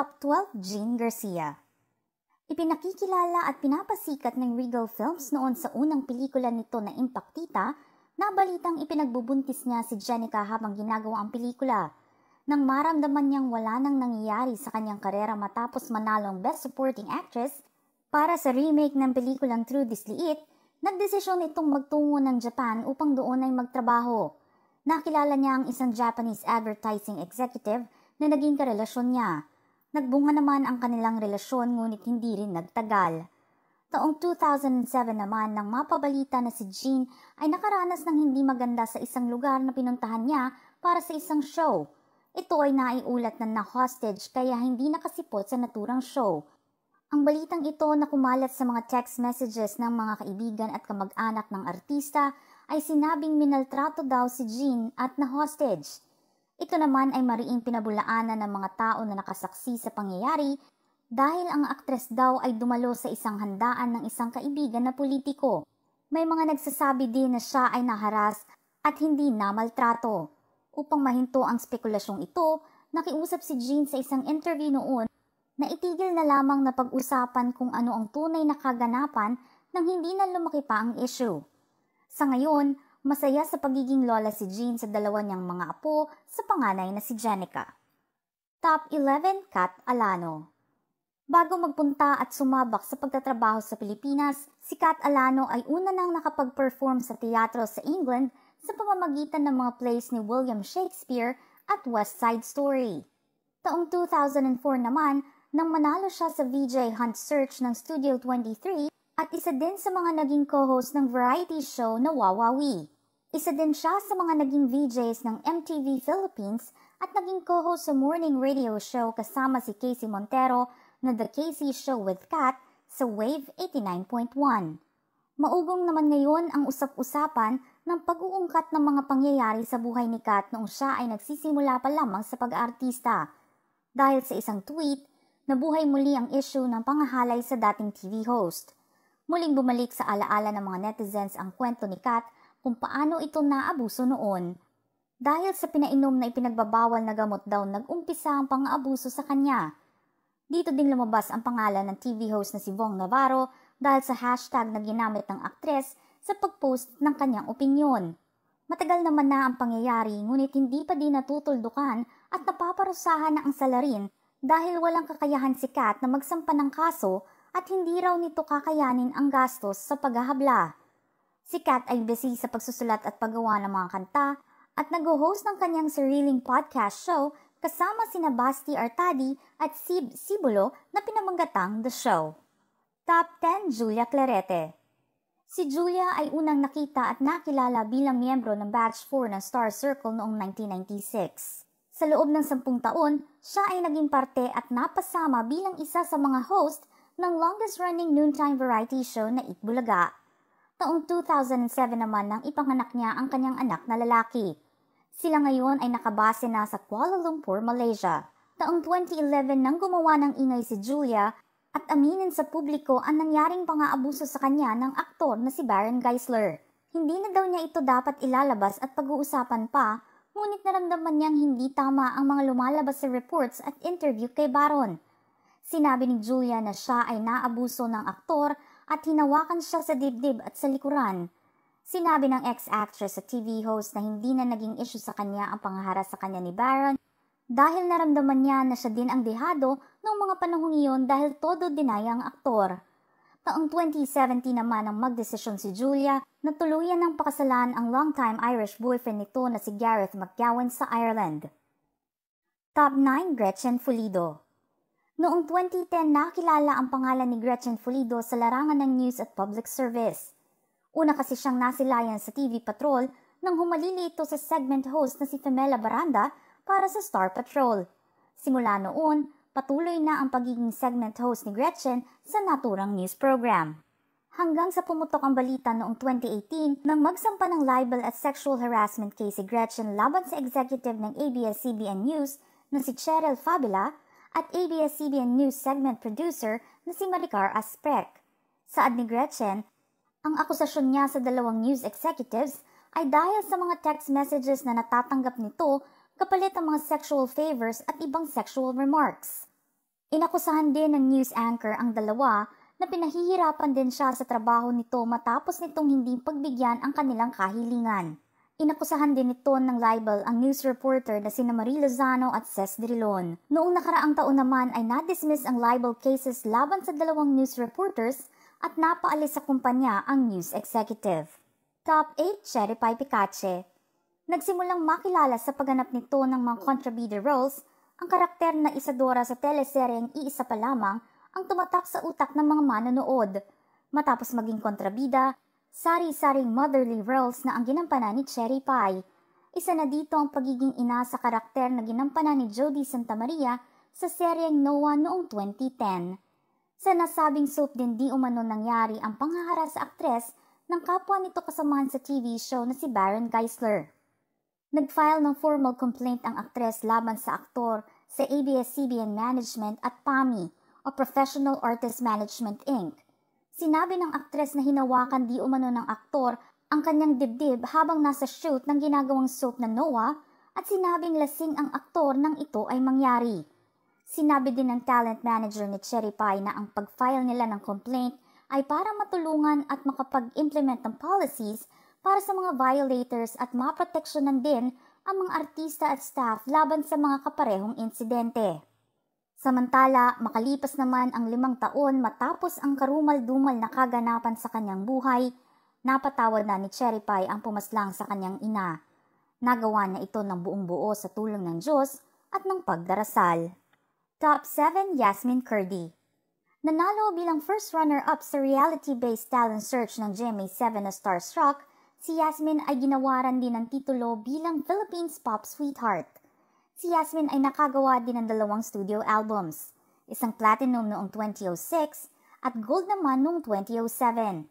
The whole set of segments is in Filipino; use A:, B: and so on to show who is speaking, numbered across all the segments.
A: Top 12 Jean Garcia Ipinakikilala at pinapasikat ng Regal Films noon sa unang pelikula nito na Impactita na balitang ipinagbubuntis niya si Jenica habang ginagawa ang pelikula. Nang maramdaman niyang wala nang nangyayari sa kanyang karera matapos manalo ang Best Supporting Actress para sa remake ng pelikulang True This Liit, nagdesisyon itong magtungo ng Japan upang doon ay magtrabaho. Nakilala niya ang isang Japanese advertising executive na naging karelasyon niya. Nagbunga naman ang kanilang relasyon ngunit hindi rin nagtagal. Taong 2007 naman nang mapabalita na si Jean ay nakaranas ng hindi maganda sa isang lugar na pinuntahan niya para sa isang show. Ito ay naiulat na na-hostage kaya hindi nakasipot sa naturang show. Ang balitang ito na kumalat sa mga text messages ng mga kaibigan at kamag-anak ng artista ay sinabing minaltrato daw si Jean at na-hostage. Ito naman ay mariing pinabulaanan ng mga tao na nakasaksi sa pangyayari dahil ang aktres daw ay dumalo sa isang handaan ng isang kaibigan na politiko. May mga nagsasabi din na siya ay naharas at hindi namaltrato. Upang mahinto ang spekulasyong ito, nakiusap si Jean sa isang interview noon na itigil na lamang na pag-usapan kung ano ang tunay na kaganapan nang hindi na lumaki pa ang issue. Sa ngayon, Masaya sa pagiging lola si Jean sa dalawa niyang mga apo sa panganay na si Jenica. Top 11 Kat Alano Bago magpunta at sumabak sa pagtatrabaho sa Pilipinas, si Kat Alano ay una nang nakapag-perform sa teatro sa England sa pamamagitan ng mga plays ni William Shakespeare at West Side Story. Taong 2004 naman, nang manalo siya sa VJ Hunt Search ng Studio 23 at isa din sa mga naging co-host ng variety show na Wawawi. Isa din siya sa mga naging VJs ng MTV Philippines at naging co-host sa morning radio show kasama si Casey Montero na The Casey Show with Kat sa Wave 89.1. Maugong naman ngayon ang usap-usapan ng pag-uungkat ng mga pangyayari sa buhay ni Kat noong siya ay nagsisimula pa lamang sa pag-aartista. Dahil sa isang tweet, nabuhay muli ang issue ng pangahalay sa dating TV host – Muling bumalik sa alaala ng mga netizens ang kwento ni Kat kung paano ito naabuso noon. Dahil sa pinainom na ipinagbabawal na gamot daw nag-umpisa ang pang-aabuso sa kanya. Dito din lumabas ang pangalan ng TV host na si Vong Navarro dahil sa hashtag na ginamit ng aktres sa pagpost ng kanyang opinyon. Matagal naman na ang pangyayari ngunit hindi pa din natutuldukan at napaparusahan na ang salarin dahil walang kakayahan si Kat na magsampa ng kaso at hindi raw nito kakayanin ang gastos sa paghahabla. Si Kat ay busy sa pagsusulat at paggawa ng mga kanta at nag-host ng kanyang sariling podcast show kasama sina Basti Artadi at Sib Sibulo na pinamanggatang The Show. Top 10 Julia Clarete Si Julia ay unang nakita at nakilala bilang miyembro ng Batch 4 ng Star Circle noong 1996. Sa loob ng sampung taon, siya ay naging parte at napasama bilang isa sa mga host ng longest-running noontime variety show na Itbulaga. Taong 2007 naman nang ipanganak niya ang kanyang anak na lalaki. Sila ngayon ay nakabase na sa Kuala Lumpur, Malaysia. Taong 2011 nang gumawa ng ingay si Julia at aminin sa publiko ang nangyaring pang-aabuso sa kanya ng aktor na si Baron Geisler. Hindi na daw niya ito dapat ilalabas at pag-uusapan pa, ngunit naramdaman niyang hindi tama ang mga lumalabas sa reports at interview kay Baron Sinabi ni Julia na siya ay naabuso ng aktor at hinawakan siya sa dibdib at sa likuran. Sinabi ng ex-actress sa TV host na hindi na naging issue sa kanya ang pangahara sa kanya ni Baron dahil naramdaman niya na siya din ang dehado noong mga panahong iyon dahil todo dinaya ang aktor. Taong 2017 naman ang magdesisyon si Julia na tuluyan ng pakasalan ang longtime Irish boyfriend nito na si Gareth McGowan sa Ireland. Top 9 Gretchen Fulido Noong 2010, nakilala ang pangalan ni Gretchen Fulido sa larangan ng news at public service. Una kasi siyang nasilayan sa TV Patrol nang humalili ito sa segment host na si Femela Baranda para sa Star Patrol. Simula noon, patuloy na ang pagiging segment host ni Gretchen sa naturang news program hanggang sa pumutok ang balita noong 2018 nang magsampa ng libel at sexual harassment case si Gretchen laban sa executive ng ABS-CBN News na si Cheryl Fabila at ABS-CBN News segment producer na si Maricar Asprek. Saad ni Gretchen, ang akusasyon niya sa dalawang news executives ay dahil sa mga text messages na natatanggap nito kapalit ang mga sexual favors at ibang sexual remarks. Inakusahan din ng news anchor ang dalawa na pinahihirapan din siya sa trabaho nito matapos nitong hindi pagbigyan ang kanilang kahilingan. Inakusahan din ito ng libel ang news reporter na sina Marie Lozano at Ces Drilon. Noong nakaraang taon naman ay na-dismiss ang libel cases laban sa dalawang news reporters at napaalis sa kumpanya ang news executive. Top 8 Cherry Pie Picache Nagsimulang makilala sa pagganap nito ng mga contrabida roles ang karakter na Isadora sa teleseryeng Iisa pa lamang ang tumatak sa utak ng mga manonood. Matapos maging kontrabida, sari-saring motherly roles na ang ginampanan ni Cherry Pie. Isa na dito ang pagiging ina sa karakter na ginampanan ni Jodie Santa Maria sa seryeng Noah noong 2010. Sa nasabing soap din di umano nangyari ang panghahara sa aktres ng kapwa nito kasamahan sa TV show na si Baron Geisler. Nag-file ng formal complaint ang aktres laban sa aktor sa ABS-CBN Management at PAMI o Professional Artist Management Inc. Sinabi ng aktres na hinawakan di umano ng aktor ang kanyang dibdib habang nasa shoot ng ginagawang soap na Noah at sinabing lasing ang aktor nang ito ay mangyari. Sinabi din ng talent manager ni Cherry Pie na ang pag-file nila ng complaint ay para matulungan at makapag-implement ng policies para sa mga violators at maproteksyonan din ang mga artista at staff laban sa mga kaparehong insidente. Samantala, makalipas naman ang limang taon matapos ang karumal-dumal na kaganapan sa kanyang buhay, napatawad na ni Cherry Pie ang pumaslang sa kanyang ina. Nagawa na ito ng buong buo sa tulong ng Diyos at ng pagdarasal. Top 7 Yasmin Curdy Nanalo bilang first runner-up sa reality-based talent search ng GMA7 na Starstruck, si Yasmin ay ginawaran din ng titulo bilang Philippines Pop Sweetheart si Yasmin ay nakagawa din ng dalawang studio albums, isang platinum noong 2006 at gold naman noong 2007.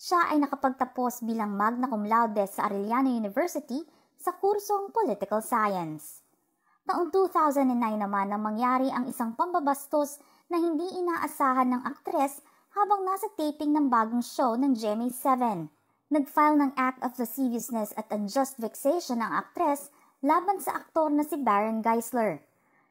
A: Siya ay nakapagtapos bilang magna cum laude sa Arellano University sa kursong Political Science. Noong 2009 naman nang mangyari ang isang pambabastos na hindi inaasahan ng aktres habang nasa taping ng bagong show ng GMA 7. Nag-file ng act of lasciviousness at unjust vexation ang aktres laban sa aktor na si Baron Geisler.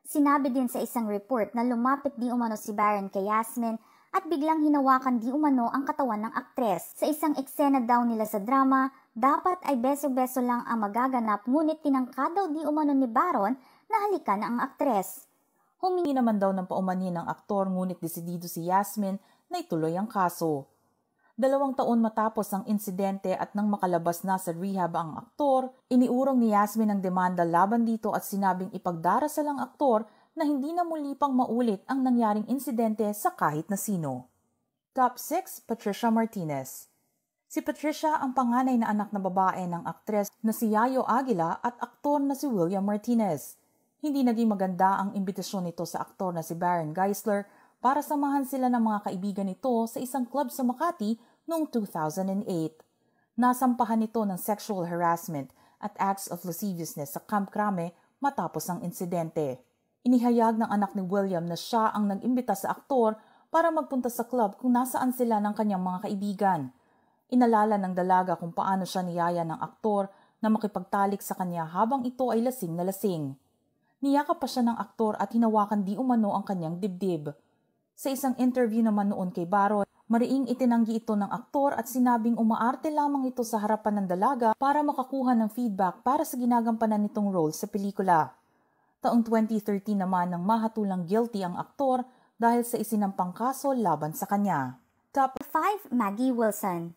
A: Sinabi din sa isang report na lumapit di umano si Baron kay Yasmin at biglang hinawakan di umano ang katawan ng aktres. Sa isang eksena daw nila sa drama, dapat ay beso-beso lang ang magaganap ngunit
B: tinangka daw di umano ni Baron na halikan ang aktres. Humingi naman daw ng paumanhin ng aktor ngunit desidido si Yasmin na ituloy ang kaso. Dalawang taon matapos ang insidente at nang makalabas na sa rehab ang aktor, iniurong ni Yasmin ang demanda laban dito at sinabing ipagdarasal lang aktor na hindi na muli pang maulit ang nangyaring insidente sa kahit na sino. Top 6, Patricia Martinez Si Patricia ang panganay na anak na babae ng aktres na si Yayo Aguila at aktor na si William Martinez. Hindi naging maganda ang imbitasyon nito sa aktor na si Baron Geisler para samahan sila ng mga kaibigan nito sa isang club sa Makati noong 2008. Nasampahan ito ng sexual harassment at acts of lasciviousness sa Camp Crame matapos ang insidente. Inihayag ng anak ni William na siya ang nag-imbita sa aktor para magpunta sa club kung nasaan sila ng kanyang mga kaibigan. Inalala ng dalaga kung paano siya niyaya ng aktor na makipagtalik sa kanya habang ito ay lasing na lasing. Niyakap pa siya ng aktor at hinawakan di umano ang kanyang dibdib. Sa isang interview naman noon kay Baron, mariing itinanggi ito ng aktor at sinabing umaarte lamang ito sa harapan ng dalaga para makakuha ng feedback para sa ginagampanan nitong role sa pelikula. Taong 2013 naman nang mahatulang guilty ang aktor dahil sa isinampang kaso laban sa kanya. Top 5 Maggie
A: Wilson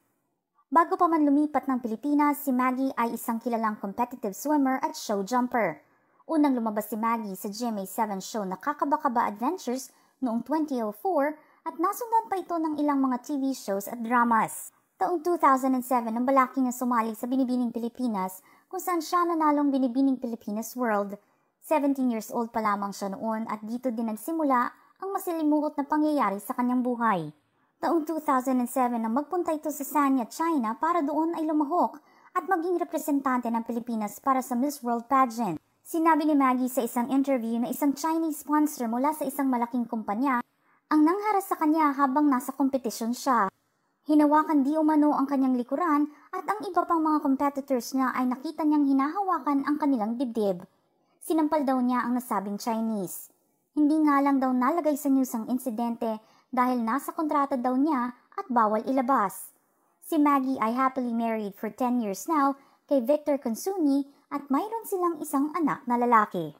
A: Bago pa man lumipat ng Pilipinas, si Maggie ay isang kilalang competitive swimmer at show jumper. Unang lumabas si Maggie sa GMA7 show na Kakabakaba Adventures noong 2004 at nasundan pa ito ng ilang mga TV shows at dramas. Taong 2007 ang balaki niya sumali sa Binibining Pilipinas kung saan siya nanalong Binibining Pilipinas World. 17 years old pa lamang siya noon at dito din nagsimula ang masilimuot na pangyayari sa kanyang buhay. Taong 2007 nang magpunta ito sa Sanya, China para doon ay lumahok at maging representante ng Pilipinas para sa Miss World Pageant. Sinabi ni Maggie sa isang interview na isang Chinese sponsor mula sa isang malaking kumpanya ang nangharas sa kanya habang nasa kompetisyon siya. Hinawakan di umano ang kanyang likuran at ang iba pang mga competitors niya ay nakita niyang hinahawakan ang kanilang dibdib. Sinampal daw niya ang nasabing Chinese. Hindi nga lang daw nalagay sa news ang insidente dahil nasa kontrata daw niya at bawal ilabas. Si Maggie ay happily married for 10 years now kay Victor Consuni at mayroon silang isang anak na lalaki.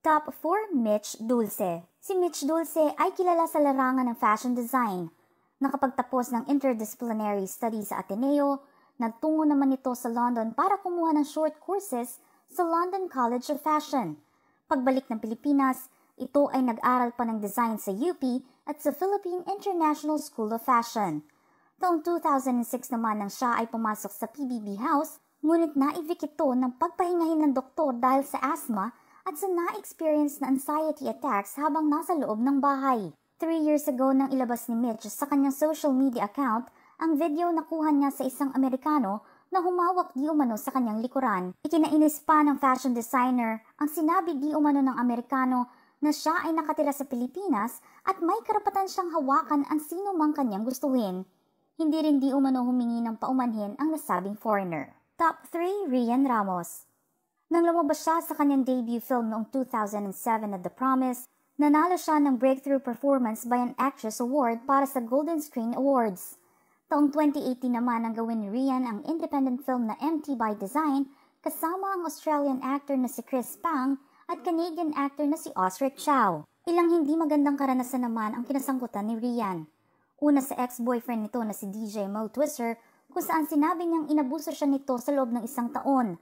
A: Top 4 Mitch Dulce Si Mitch Dulce ay kilala sa larangan ng fashion design. Nakapagtapos ng interdisciplinary studies sa Ateneo, nagtungo naman ito sa London para kumuha ng short courses sa London College of Fashion. Pagbalik ng Pilipinas, ito ay nag-aral pa ng design sa UP at sa Philippine International School of Fashion. Taong 2006 naman nang siya ay pumasok sa PBB House Ngunit naivik ito ng pagpahingahin ng doktor dahil sa asthma at sa na-experience na anxiety attacks habang nasa loob ng bahay. Three years ago nang ilabas ni Mitch sa kanyang social media account ang video na kuha niya sa isang Amerikano na humawak di umano sa kanyang likuran. Ikinainis pa ng fashion designer ang sinabi di umano ng Amerikano na siya ay nakatira sa Pilipinas at may karapatan siyang hawakan ang sino mang kanyang gustuhin. Hindi rin di umano humingi ng paumanhin ang nasabing foreigner. Top 3 Rian Ramos Nang lumabas siya sa kanyang debut film noong 2007 at The Promise, nanalo siya ng Breakthrough Performance by an Actress Award para sa Golden Screen Awards. Taong 2018 naman ang gawin ni Rian ang independent film na Empty by Design kasama ang Australian actor na si Chris Pang at Canadian actor na si Osric Chow. Ilang hindi magandang karanasan naman ang kinasangkutan ni Rian. Una sa ex-boyfriend nito na si DJ Mo Twister kung saan sinabi niyang inabuso siya nito sa loob ng isang taon.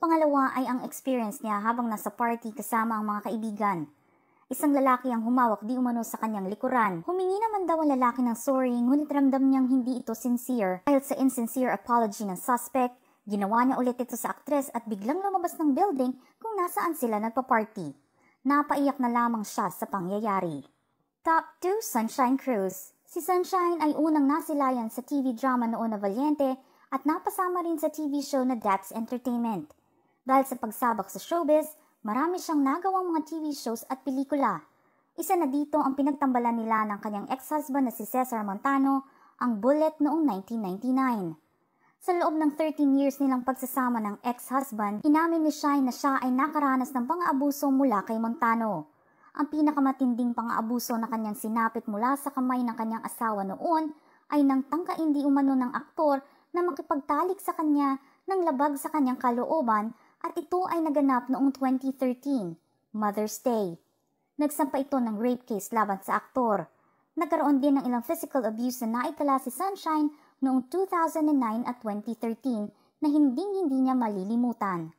A: Pangalawa ay ang experience niya habang nasa party kasama ang mga kaibigan. Isang lalaki ang humawak di umano sa kanyang likuran. Humingi naman daw ang lalaki ng sorry ngunit ramdam niyang hindi ito sincere. Dahil sa insincere apology ng suspect, ginawa niya ulit ito sa aktres at biglang lumabas ng building kung nasaan sila nagpa-party. Napaiyak na lamang siya sa pangyayari. Top 2 Sunshine Cruise Si Sunshine ay unang nasilayan sa TV drama noon na Valiente at napasama rin sa TV show na That's Entertainment. Dahil sa pagsabak sa showbiz, marami siyang nagawang mga TV shows at pelikula. Isa na dito ang pinagtambalan nila ng kanyang ex-husband na si Cesar Montano, ang Bullet noong 1999. Sa loob ng 13 years nilang pagsasama ng ex-husband, inamin ni Shine na siya ay nakaranas ng pang-abuso mula kay Montano ang pinakamatinding pang-abuso na kanyang sinapit mula sa kamay ng kanyang asawa noon ay nang tangkain di umano ng aktor na makipagtalik sa kanya ng labag sa kanyang kalooban at ito ay naganap noong 2013, Mother's Day. Nagsampa ito ng rape case laban sa aktor. Nagkaroon din ng ilang physical abuse na naitala si Sunshine noong 2009 at 2013 na hinding-hindi niya malilimutan.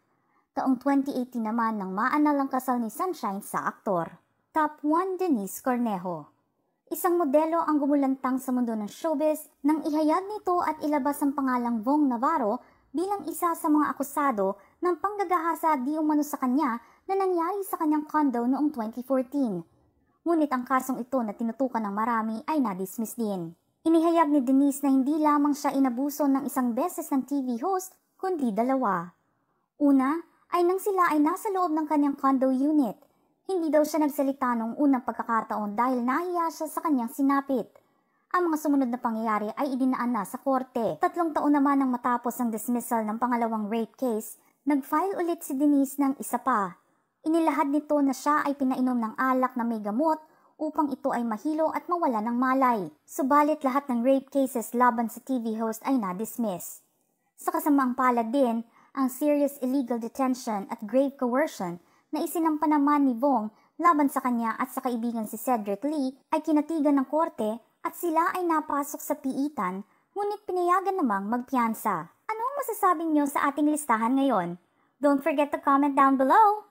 A: Taong 2018 naman nang maanalang kasal ni Sunshine sa aktor. Top 1 Denise Cornejo Isang modelo ang gumulantang sa mundo ng showbiz nang ihayag nito at ilabas ang pangalang Vong Navarro bilang isa sa mga akusado ng panggagahasa di umano sa kanya na nangyari sa kanyang condo noong 2014. Ngunit ang kasong ito na tinutukan ng marami ay na-dismiss din. Inihayag ni Denise na hindi lamang siya inabuso ng isang beses ng TV host, kundi dalawa. Una, ay nang sila ay nasa loob ng kanyang condo unit – hindi daw siya nagsalita noong unang pagkakataon dahil nahiya siya sa kanyang sinapit. Ang mga sumunod na pangyayari ay idinaan na sa korte. Tatlong taon naman nang matapos ang dismissal ng pangalawang rape case, nag-file ulit si Denise ng isa pa. Inilahad nito na siya ay pinainom ng alak na may gamot upang ito ay mahilo at mawala ng malay. Subalit lahat ng rape cases laban sa TV host ay na-dismiss. Sa kasamaang palad din, ang serious illegal detention at grave coercion na isinampa naman ni Bong laban sa kanya at sa kaibigan si Cedric Lee ay kinatigan ng korte at sila ay napasok sa piitan ngunit pinayagan namang magpiyansa. Ano ang masasabi niyo sa ating listahan ngayon? Don't forget to comment down below!